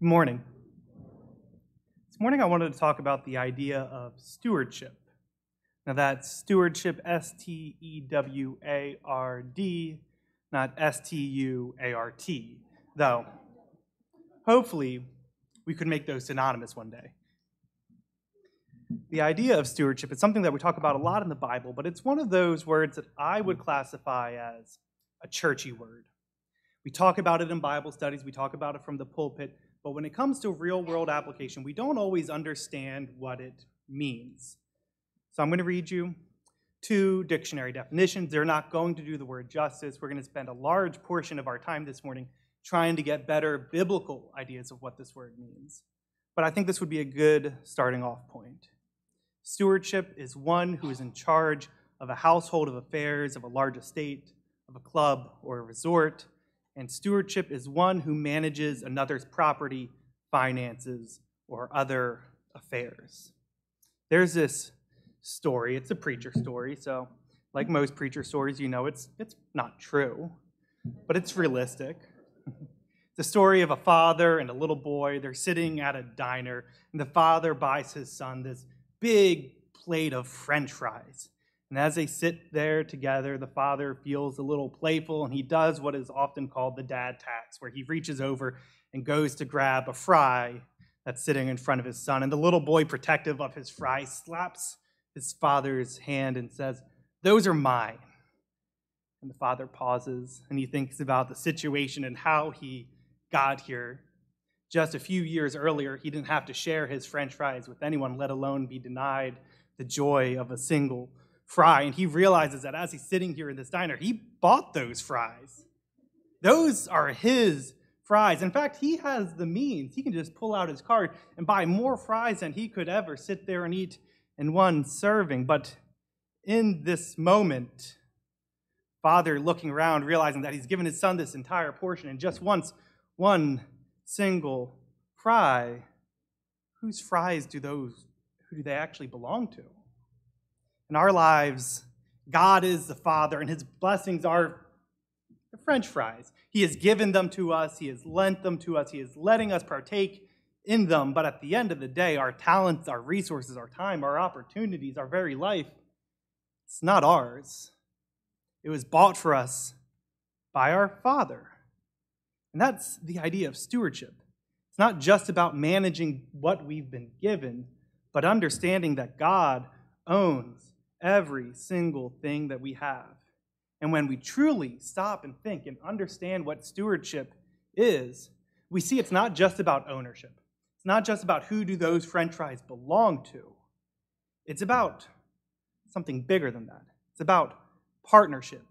Good morning. This morning I wanted to talk about the idea of stewardship. Now that's stewardship, S T E W A R D, not S T U A R T, though hopefully we could make those synonymous one day. The idea of stewardship is something that we talk about a lot in the Bible, but it's one of those words that I would classify as a churchy word. We talk about it in Bible studies, we talk about it from the pulpit, but when it comes to real world application, we don't always understand what it means. So I'm going to read you two dictionary definitions. They're not going to do the word justice. We're going to spend a large portion of our time this morning trying to get better biblical ideas of what this word means. But I think this would be a good starting off point. Stewardship is one who is in charge of a household of affairs, of a large estate, of a club, or a resort and stewardship is one who manages another's property, finances, or other affairs. There's this story, it's a preacher story, so like most preacher stories, you know it's, it's not true, but it's realistic. the story of a father and a little boy. They're sitting at a diner, and the father buys his son this big plate of french fries. And as they sit there together, the father feels a little playful and he does what is often called the dad tax, where he reaches over and goes to grab a fry that's sitting in front of his son. And the little boy, protective of his fry, slaps his father's hand and says, Those are mine. And the father pauses and he thinks about the situation and how he got here. Just a few years earlier, he didn't have to share his french fries with anyone, let alone be denied the joy of a single fry, and he realizes that as he's sitting here in this diner, he bought those fries. Those are his fries. In fact, he has the means. He can just pull out his card and buy more fries than he could ever sit there and eat in one serving. But in this moment, father looking around, realizing that he's given his son this entire portion and just once, one single fry, whose fries do those who do they actually belong to? in our lives, God is the Father, and His blessings are the French fries. He has given them to us, He has lent them to us, He is letting us partake in them. But at the end of the day, our talents, our resources, our time, our opportunities, our very life, it's not ours. It was bought for us by our Father. And that's the idea of stewardship. It's not just about managing what we've been given, but understanding that God owns every single thing that we have. And when we truly stop and think and understand what stewardship is, we see it's not just about ownership. It's not just about who do those french fries belong to. It's about something bigger than that. It's about partnership.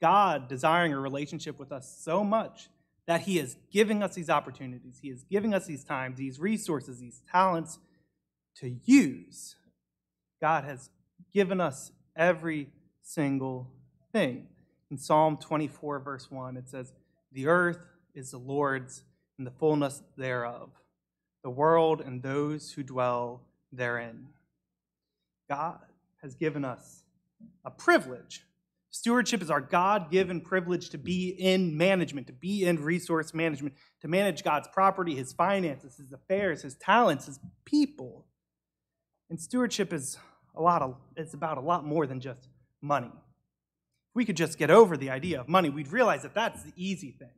God desiring a relationship with us so much that He is giving us these opportunities, He is giving us these times, these resources, these talents to use. God has given us every single thing. In Psalm 24, verse 1, it says, The earth is the Lord's and the fullness thereof, the world and those who dwell therein. God has given us a privilege. Stewardship is our God given privilege to be in management, to be in resource management, to manage God's property, his finances, his affairs, his talents, his people. And stewardship is a lot of, it's about a lot more than just money. If we could just get over the idea of money, we'd realize that that's the easy thing.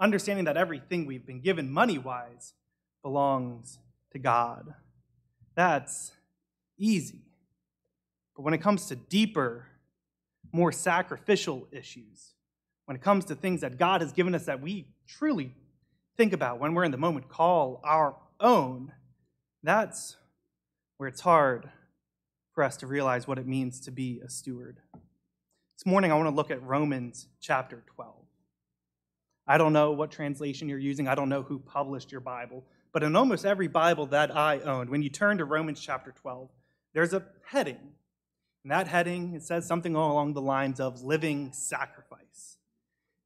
Understanding that everything we've been given money wise belongs to God. That's easy. But when it comes to deeper, more sacrificial issues, when it comes to things that God has given us that we truly think about when we're in the moment, call our own, that's where it's hard for us to realize what it means to be a steward. This morning, I want to look at Romans chapter 12. I don't know what translation you're using, I don't know who published your Bible, but in almost every Bible that I owned, when you turn to Romans chapter 12, there's a heading. And that heading, it says something along the lines of living sacrifice.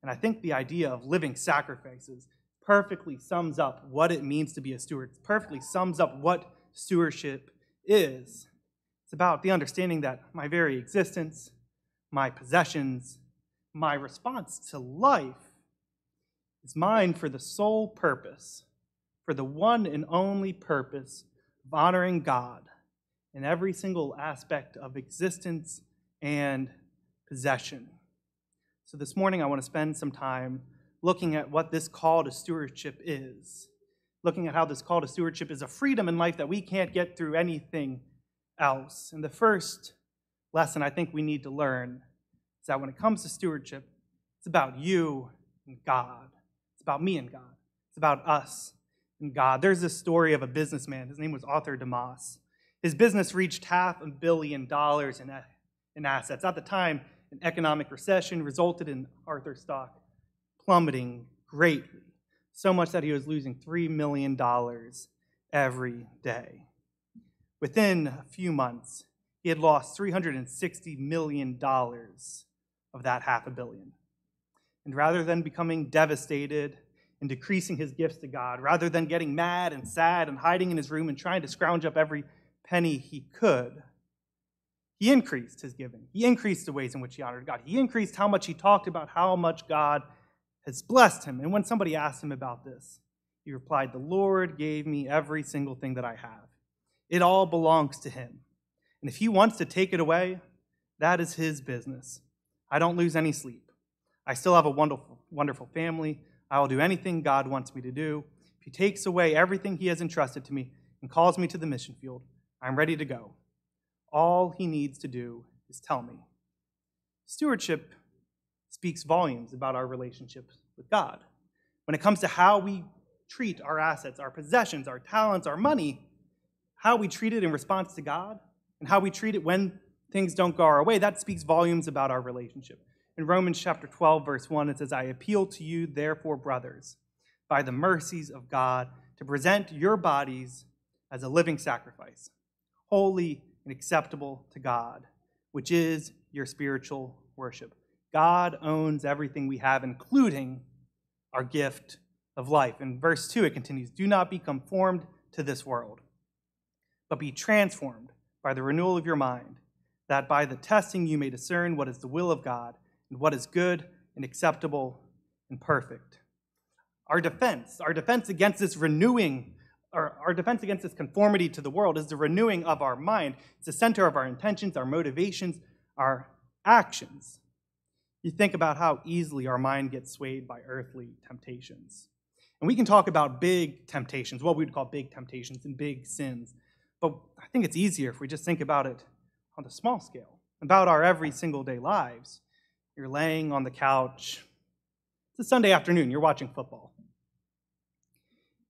And I think the idea of living sacrifices perfectly sums up what it means to be a steward, perfectly sums up what stewardship is. It's about the understanding that my very existence, my possessions, my response to life is mine for the sole purpose, for the one and only purpose of honoring God in every single aspect of existence and possession. So, this morning I want to spend some time looking at what this call to stewardship is, looking at how this call to stewardship is a freedom in life that we can't get through anything else. And the first lesson I think we need to learn is that when it comes to stewardship, it's about you and God. It's about me and God. It's about us and God. There's this story of a businessman. His name was Arthur Demas. His business reached half a billion dollars in, in assets. At the time, an economic recession resulted in Arthur's stock plummeting greatly, so much that he was losing $3 million every day. Within a few months, he had lost $360 million of that half a billion. And rather than becoming devastated and decreasing his gifts to God, rather than getting mad and sad and hiding in his room and trying to scrounge up every penny he could, he increased his giving. He increased the ways in which he honored God. He increased how much he talked about how much God has blessed him. And when somebody asked him about this, he replied, The Lord gave me every single thing that I have. It all belongs to him. And if he wants to take it away, that is his business. I don't lose any sleep. I still have a wonderful, wonderful family. I will do anything God wants me to do. If he takes away everything he has entrusted to me and calls me to the mission field, I'm ready to go. All he needs to do is tell me. Stewardship speaks volumes about our relationship with God. When it comes to how we treat our assets, our possessions, our talents, our money, how we treat it in response to God and how we treat it when things don't go our way, that speaks volumes about our relationship. In Romans chapter 12, verse 1, it says, I appeal to you, therefore, brothers, by the mercies of God, to present your bodies as a living sacrifice, holy and acceptable to God, which is your spiritual worship. God owns everything we have, including our gift of life. In verse 2, it continues Do not be conformed to this world but be transformed by the renewal of your mind, that by the testing you may discern what is the will of God and what is good and acceptable and perfect. Our defense, our defense against this renewing, our, our defense against this conformity to the world is the renewing of our mind. It's the center of our intentions, our motivations, our actions. You think about how easily our mind gets swayed by earthly temptations. And we can talk about big temptations, what we would call big temptations and big sins. But I think it's easier if we just think about it on the small scale, about our every single day lives. You're laying on the couch. It's a Sunday afternoon. You're watching football,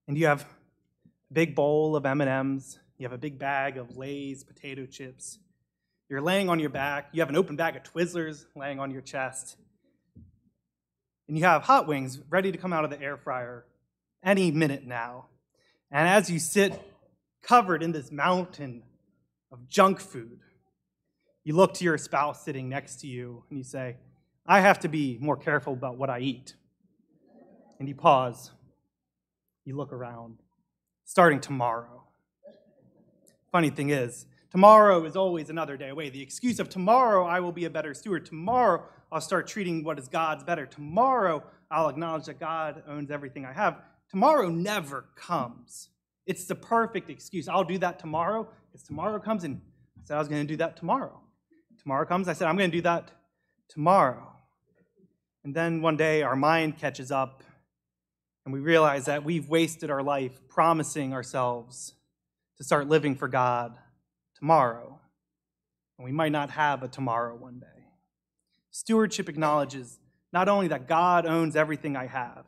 and you have a big bowl of M&Ms. You have a big bag of Lay's potato chips. You're laying on your back. You have an open bag of Twizzlers laying on your chest, and you have hot wings ready to come out of the air fryer any minute now. And as you sit covered in this mountain of junk food. You look to your spouse sitting next to you and you say, I have to be more careful about what I eat. And you pause. You look around, starting tomorrow. Funny thing is, tomorrow is always another day away. The excuse of tomorrow, I will be a better steward. Tomorrow, I'll start treating what is God's better. Tomorrow, I'll acknowledge that God owns everything I have. Tomorrow never comes. It's the perfect excuse. I'll do that tomorrow. Because tomorrow comes, and I said I was going to do that tomorrow. Tomorrow comes, I said I'm going to do that tomorrow. And then one day our mind catches up, and we realize that we've wasted our life promising ourselves to start living for God tomorrow. And we might not have a tomorrow one day. Stewardship acknowledges not only that God owns everything I have,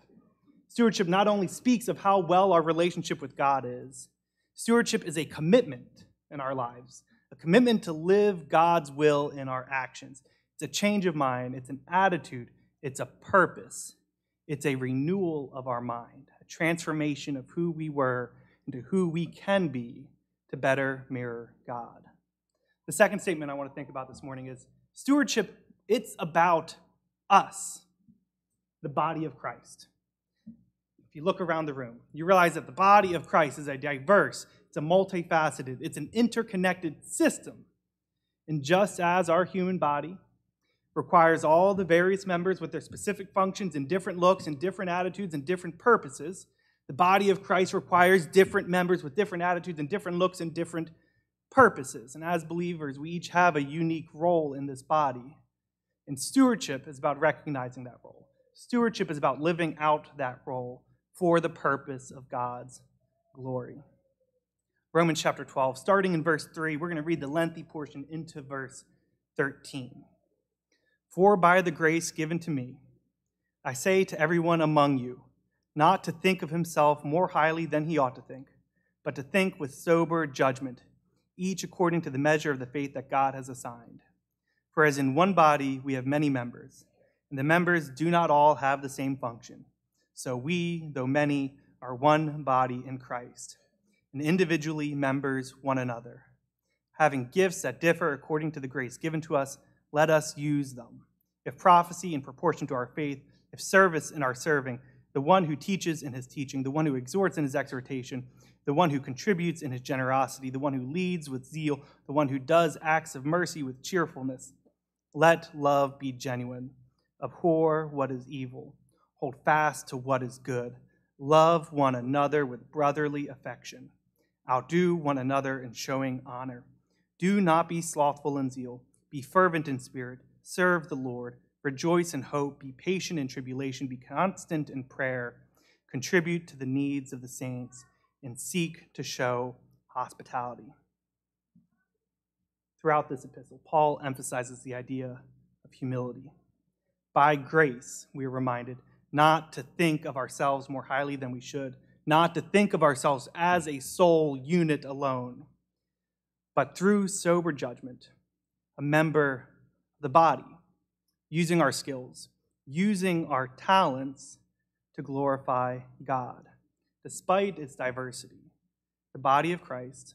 Stewardship not only speaks of how well our relationship with God is, stewardship is a commitment in our lives, a commitment to live God's will in our actions. It's a change of mind, it's an attitude, it's a purpose, it's a renewal of our mind, a transformation of who we were into who we can be to better mirror God. The second statement I want to think about this morning is stewardship, it's about us, the body of Christ if you look around the room, you realize that the body of Christ is a diverse, it's a multifaceted, it's an interconnected system. And just as our human body requires all the various members with their specific functions and different looks and different attitudes and different purposes, the body of Christ requires different members with different attitudes and different looks and different purposes. And as believers, we each have a unique role in this body. And stewardship is about recognizing that role. Stewardship is about living out that role for the purpose of God's glory. Romans chapter 12, starting in verse 3, we're going to read the lengthy portion into verse 13. For by the grace given to me, I say to everyone among you, not to think of himself more highly than he ought to think, but to think with sober judgment, each according to the measure of the faith that God has assigned. For as in one body we have many members, and the members do not all have the same function. So we, though many, are one body in Christ, and individually members one another. Having gifts that differ according to the grace given to us, let us use them. If prophecy in proportion to our faith, if service in our serving, the one who teaches in his teaching, the one who exhorts in his exhortation, the one who contributes in his generosity, the one who leads with zeal, the one who does acts of mercy with cheerfulness. Let love be genuine. Abhor what is evil Hold fast to what is good. Love one another with brotherly affection. Outdo one another in showing honor. Do not be slothful in zeal. Be fervent in spirit. Serve the Lord. Rejoice in hope. Be patient in tribulation. Be constant in prayer. Contribute to the needs of the saints and seek to show hospitality. Throughout this epistle, Paul emphasizes the idea of humility. By grace, we are reminded not to think of ourselves more highly than we should, not to think of ourselves as a sole unit alone, but through sober judgment, a member of the body, using our skills, using our talents to glorify God, despite its diversity. The body of Christ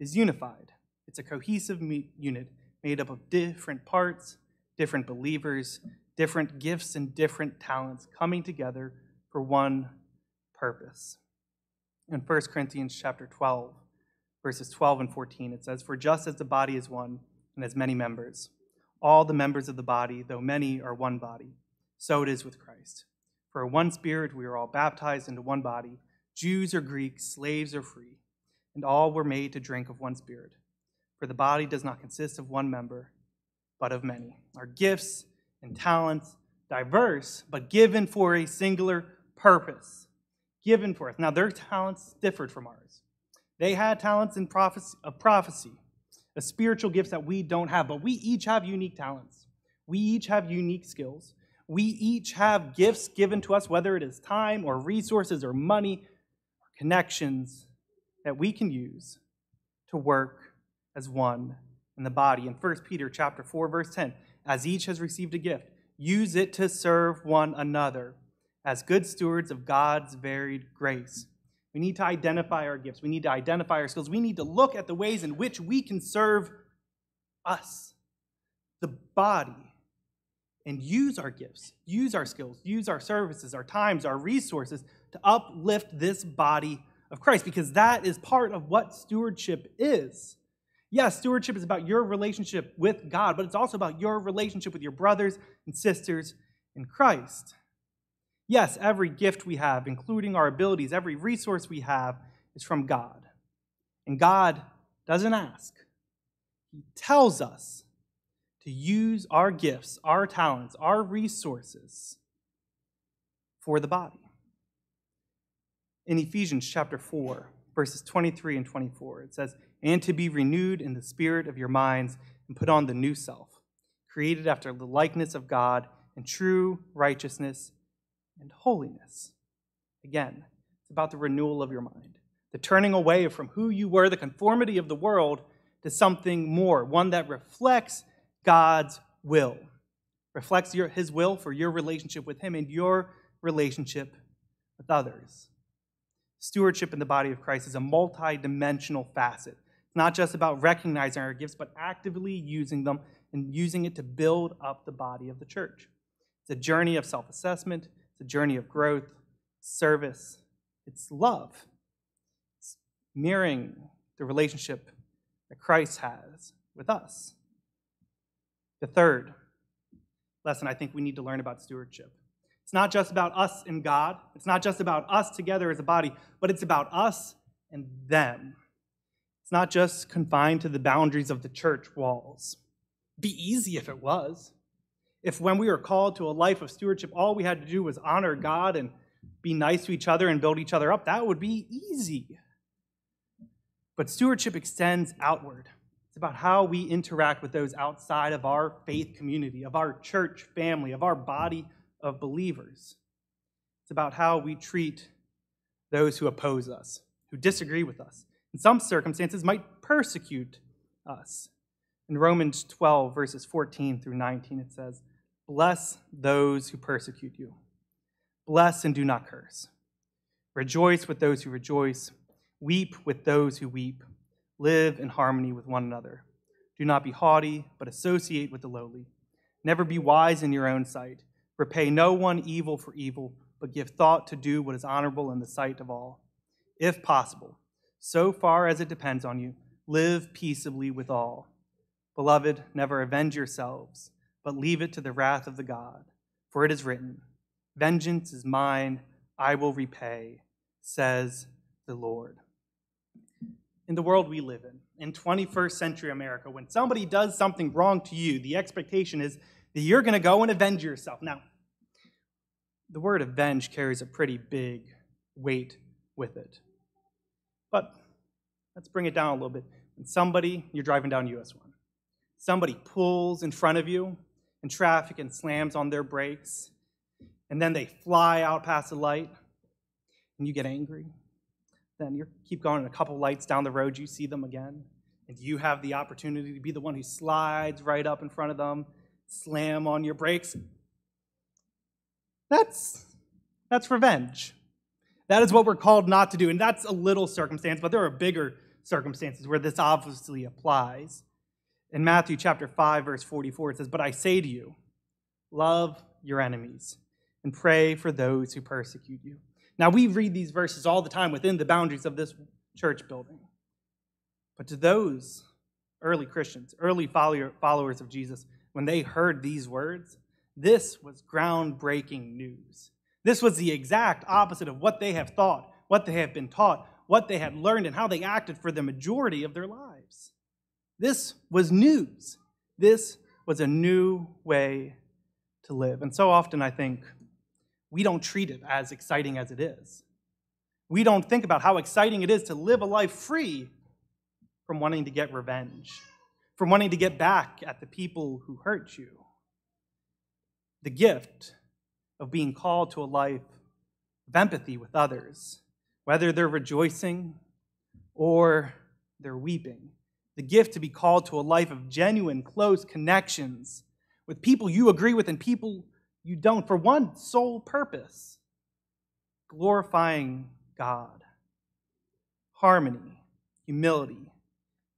is unified. It's a cohesive unit made up of different parts, different believers, different gifts and different talents coming together for one purpose. In 1 Corinthians chapter 12, verses 12 and 14, it says, For just as the body is one and has many members, all the members of the body, though many, are one body, so it is with Christ. For one spirit we are all baptized into one body, Jews or Greeks, slaves or free, and all were made to drink of one spirit. For the body does not consist of one member, but of many. Our gifts, and talents, diverse, but given for a singular purpose. Given for us. Now, their talents differed from ours. They had talents in prophecy, of prophecy, a spiritual gifts that we don't have, but we each have unique talents. We each have unique skills. We each have gifts given to us, whether it is time or resources or money or connections that we can use to work as one in the body. In 1 Peter chapter 4, verse 10, as each has received a gift, use it to serve one another as good stewards of God's varied grace. We need to identify our gifts. We need to identify our skills. We need to look at the ways in which we can serve us, the body, and use our gifts, use our skills, use our services, our times, our resources to uplift this body of Christ because that is part of what stewardship is. Yes, stewardship is about your relationship with God, but it's also about your relationship with your brothers and sisters in Christ. Yes, every gift we have, including our abilities, every resource we have, is from God. And God doesn't ask, He tells us to use our gifts, our talents, our resources for the body. In Ephesians chapter 4, verses 23 and 24, it says, and to be renewed in the spirit of your minds and put on the new self, created after the likeness of God in true righteousness and holiness. Again, it's about the renewal of your mind, the turning away from who you were, the conformity of the world, to something more, one that reflects God's will, reflects your, His will for your relationship with Him and your relationship with others. Stewardship in the body of Christ is a multi dimensional facet not just about recognizing our gifts, but actively using them and using it to build up the body of the church. It's a journey of self assessment, it's a journey of growth, service, it's love, it's mirroring the relationship that Christ has with us. The third lesson I think we need to learn about stewardship. It's not just about us and God. It's not just about us together as a body, but it's about us and them not just confined to the boundaries of the church walls. Be easy if it was. If when we were called to a life of stewardship, all we had to do was honor God and be nice to each other and build each other up, that would be easy. But stewardship extends outward. It's about how we interact with those outside of our faith community, of our church family, of our body of believers. It's about how we treat those who oppose us, who disagree with us, in some circumstances, might persecute us. In Romans 12, verses 14 through 19, it says, Bless those who persecute you. Bless and do not curse. Rejoice with those who rejoice. Weep with those who weep. Live in harmony with one another. Do not be haughty, but associate with the lowly. Never be wise in your own sight. Repay no one evil for evil, but give thought to do what is honorable in the sight of all. If possible, so far as it depends on you, live peaceably with all. Beloved, never avenge yourselves, but leave it to the wrath of the God. For it is written, Vengeance is mine, I will repay, says the Lord. In the world we live in, in 21st century America, when somebody does something wrong to you, the expectation is that you're going to go and avenge yourself. Now, the word avenge carries a pretty big weight with it. But let's bring it down a little bit. When somebody, you're driving down US 1, somebody pulls in front of you in traffic and slams on their brakes, and then they fly out past the light, and you get angry. Then you keep going, and a couple lights down the road, you see them again, and you have the opportunity to be the one who slides right up in front of them, slam on your brakes. That's, that's revenge. That is what we're called not to do. And that's a little circumstance, but there are bigger circumstances where this obviously applies. In Matthew chapter 5 verse 44 it says, "But I say to you, love your enemies and pray for those who persecute you." Now we read these verses all the time within the boundaries of this church building. But to those early Christians, early followers of Jesus, when they heard these words, this was groundbreaking news. This was the exact opposite of what they have thought, what they have been taught, what they had learned, and how they acted for the majority of their lives. This was news. This was a new way to live. And so often I think we don't treat it as exciting as it is. We don't think about how exciting it is to live a life free from wanting to get revenge, from wanting to get back at the people who hurt you. The gift of being called to a life of empathy with others, whether they're rejoicing or they're weeping. The gift to be called to a life of genuine, close connections with people you agree with and people you don't for one sole purpose glorifying God. Harmony, humility,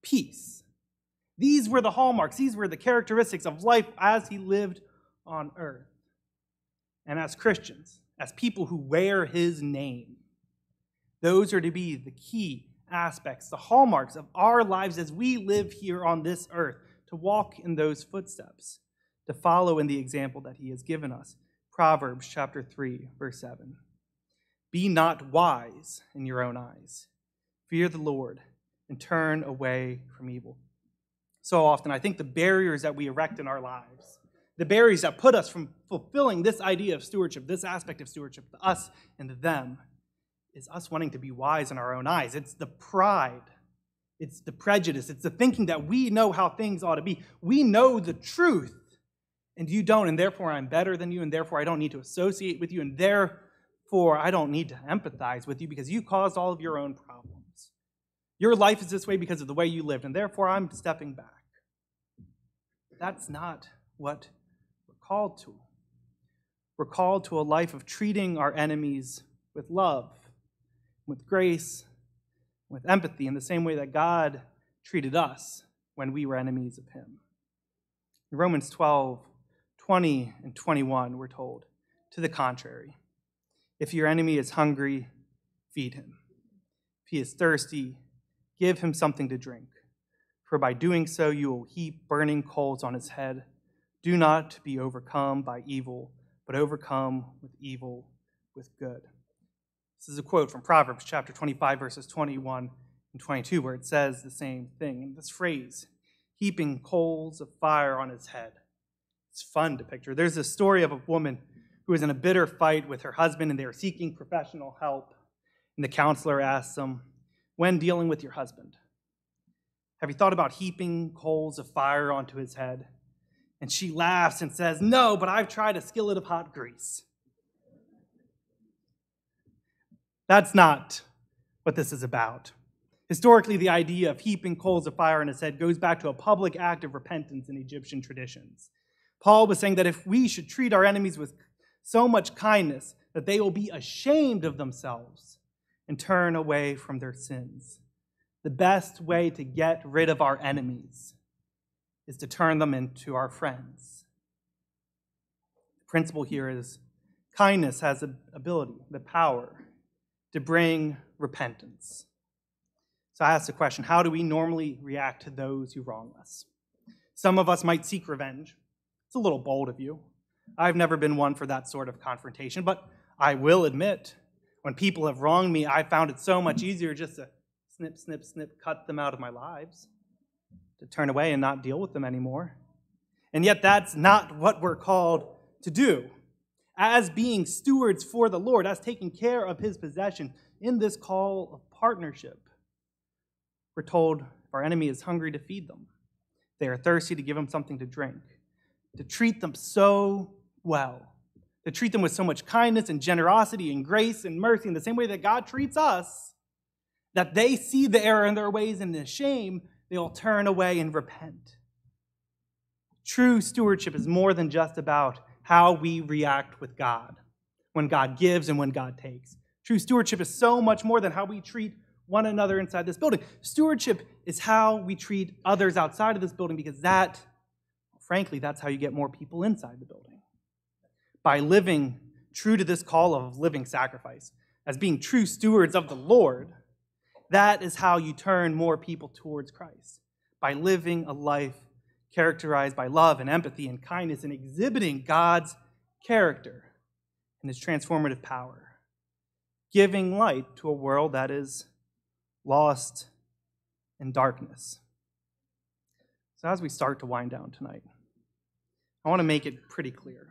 peace. These were the hallmarks, these were the characteristics of life as he lived on earth and as Christians, as people who wear his name, those are to be the key aspects, the hallmarks of our lives as we live here on this earth, to walk in those footsteps, to follow in the example that he has given us. Proverbs chapter 3, verse 7. Be not wise in your own eyes. Fear the Lord and turn away from evil. So often, I think the barriers that we erect in our lives the barriers that put us from fulfilling this idea of stewardship, this aspect of stewardship, the us and the them, is us wanting to be wise in our own eyes. It's the pride, it's the prejudice, it's the thinking that we know how things ought to be. We know the truth, and you don't, and therefore I'm better than you, and therefore I don't need to associate with you, and therefore I don't need to empathize with you because you caused all of your own problems. Your life is this way because of the way you lived, and therefore I'm stepping back. That's not what called to. We're called to a life of treating our enemies with love, with grace, with empathy, in the same way that God treated us when we were enemies of Him. In Romans 12, 20 and 21, we're told, to the contrary. If your enemy is hungry, feed him. If he is thirsty, give him something to drink, for by doing so you will heap burning coals on his head do not be overcome by evil, but overcome with evil with good. This is a quote from Proverbs chapter 25, verses 21 and 22, where it says the same thing. And this phrase, heaping coals of fire on his head, it's fun to picture. There's a story of a woman who is in a bitter fight with her husband, and they are seeking professional help. And the counselor asks them, When dealing with your husband, have you thought about heaping coals of fire onto his head? And she laughs and says, No, but I've tried a skillet of hot grease. That's not what this is about. Historically, the idea of heaping coals of fire on his head goes back to a public act of repentance in Egyptian traditions. Paul was saying that if we should treat our enemies with so much kindness that they will be ashamed of themselves and turn away from their sins. The best way to get rid of our enemies is to turn them into our friends. The principle here is kindness has the ability, the power to bring repentance. So I ask the question how do we normally react to those who wrong us? Some of us might seek revenge. It's a little bold of you. I've never been one for that sort of confrontation, but I will admit when people have wronged me, I found it so much easier just to snip, snip, snip, cut them out of my lives to turn away and not deal with them anymore. And yet, that's not what we're called to do. As being stewards for the Lord, as taking care of his possession in this call of partnership, we're told our enemy is hungry to feed them. They are thirsty to give them something to drink, to treat them so well, to treat them with so much kindness and generosity and grace and mercy in the same way that God treats us, that they see the error in their ways and the shame They'll turn away and repent. True stewardship is more than just about how we react with God when God gives and when God takes. True stewardship is so much more than how we treat one another inside this building. Stewardship is how we treat others outside of this building because that, frankly, that's how you get more people inside the building. By living true to this call of living sacrifice, as being true stewards of the Lord, that is how you turn more people towards Christ by living a life characterized by love and empathy and kindness and exhibiting God's character and his transformative power, giving light to a world that is lost in darkness. So, as we start to wind down tonight, I want to make it pretty clear.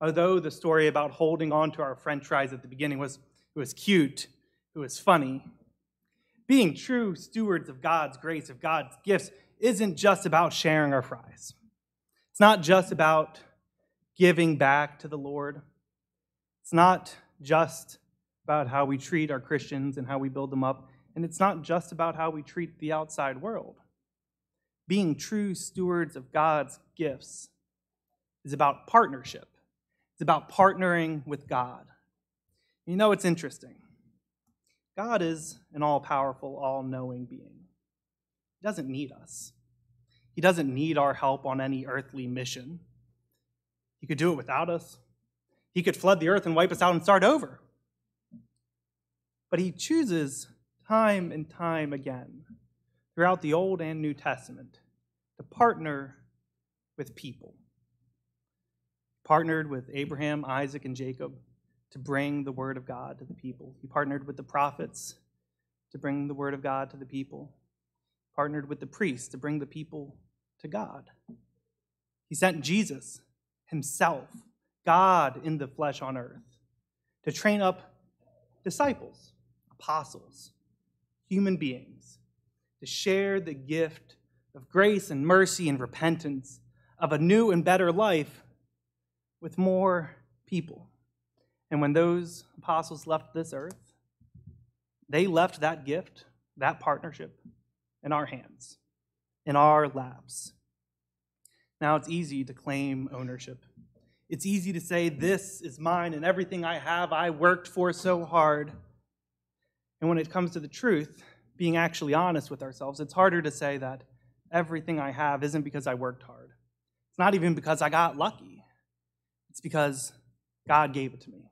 Although the story about holding on to our french fries at the beginning was, it was cute, it was funny, being true stewards of God's grace, of God's gifts, isn't just about sharing our fries. It's not just about giving back to the Lord. It's not just about how we treat our Christians and how we build them up. And it's not just about how we treat the outside world. Being true stewards of God's gifts is about partnership, it's about partnering with God. You know, it's interesting. God is an all powerful, all knowing being. He doesn't need us, He doesn't need our help on any earthly mission. He could do it without us, He could flood the earth and wipe us out and start over. But He chooses time and time again throughout the Old and New Testament to partner with people. Partnered with Abraham, Isaac, and Jacob to bring the word of God to the people. He partnered with the prophets to bring the word of God to the people. He partnered with the priests to bring the people to God. He sent Jesus himself, God in the flesh on earth, to train up disciples, apostles, human beings, to share the gift of grace and mercy and repentance of a new and better life with more people. And when those apostles left this earth, they left that gift, that partnership, in our hands, in our laps. Now it's easy to claim ownership. It's easy to say, This is mine and everything I have I worked for so hard. And when it comes to the truth, being actually honest with ourselves, it's harder to say that everything I have isn't because I worked hard. It's not even because I got lucky, it's because God gave it to me.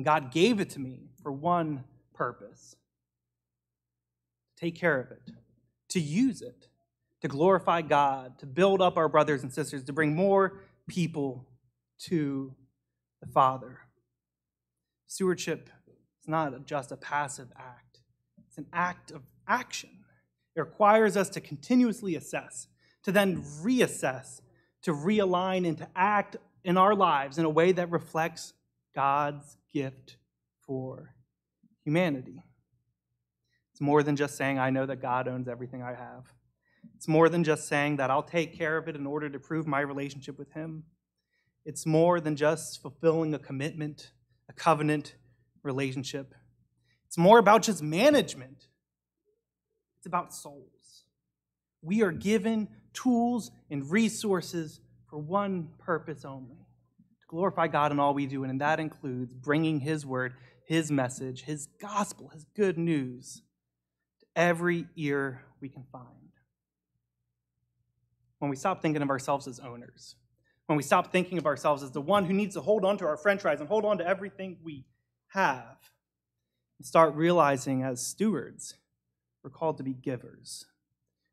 And God gave it to me for one purpose take care of it, to use it, to glorify God, to build up our brothers and sisters, to bring more people to the Father. Stewardship is not just a passive act, it's an act of action. It requires us to continuously assess, to then reassess, to realign, and to act in our lives in a way that reflects God's gift for humanity. It's more than just saying, I know that God owns everything I have. It's more than just saying that I'll take care of it in order to prove my relationship with Him. It's more than just fulfilling a commitment, a covenant relationship. It's more about just management, it's about souls. We are given tools and resources for one purpose only glorify God in all we do, and that includes bringing His word, His message, His gospel, His good news to every ear we can find. When we stop thinking of ourselves as owners, when we stop thinking of ourselves as the one who needs to hold on to our french fries and hold on to everything we have, and start realizing as stewards, we're called to be givers,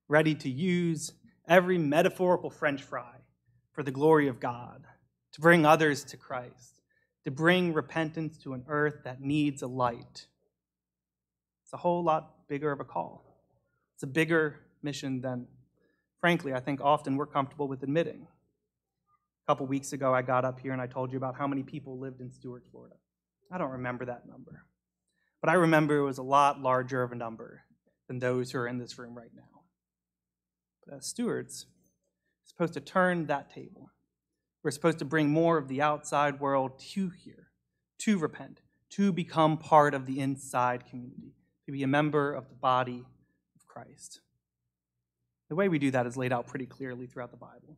ready to use every metaphorical french fry for the glory of God to bring others to Christ, to bring repentance to an earth that needs a light. It's a whole lot bigger of a call. It's a bigger mission than, frankly, I think often we're comfortable with admitting. A couple weeks ago, I got up here and I told you about how many people lived in Stuart, Florida. I don't remember that number, but I remember it was a lot larger of a number than those who are in this room right now. But as uh, stewards, supposed to turn that table we're supposed to bring more of the outside world to here, to repent, to become part of the inside community, to be a member of the body of Christ. The way we do that is laid out pretty clearly throughout the Bible.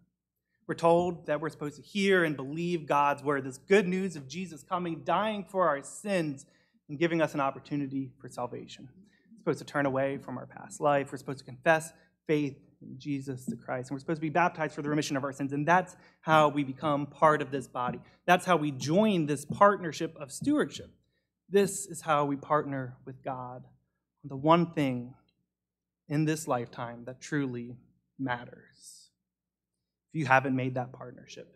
We're told that we're supposed to hear and believe God's word, this good news of Jesus coming, dying for our sins, and giving us an opportunity for salvation. We're supposed to turn away from our past life. We're supposed to confess faith Jesus the Christ. And we're supposed to be baptized for the remission of our sins. And that's how we become part of this body. That's how we join this partnership of stewardship. This is how we partner with God on the one thing in this lifetime that truly matters. If you haven't made that partnership,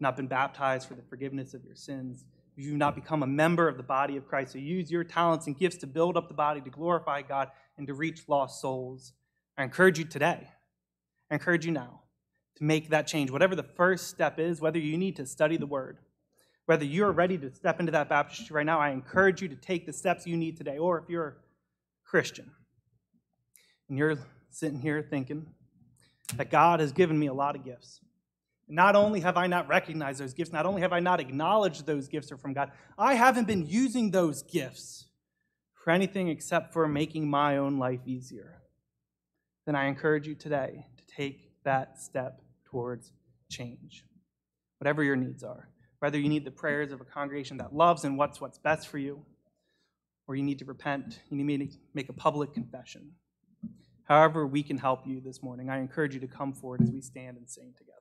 not been baptized for the forgiveness of your sins, if you've not become a member of the body of Christ, so use your talents and gifts to build up the body, to glorify God, and to reach lost souls. I encourage you today I encourage you now to make that change. Whatever the first step is, whether you need to study the Word, whether you are ready to step into that baptistry right now, I encourage you to take the steps you need today. Or if you're a Christian and you're sitting here thinking that God has given me a lot of gifts, not only have I not recognized those gifts, not only have I not acknowledged those gifts are from God, I haven't been using those gifts for anything except for making my own life easier. Then I encourage you today take that step towards change, whatever your needs are. Whether you need the prayers of a congregation that loves and what's what's best for you, or you need to repent, you need to make a public confession. However, we can help you this morning, I encourage you to come forward as we stand and sing together.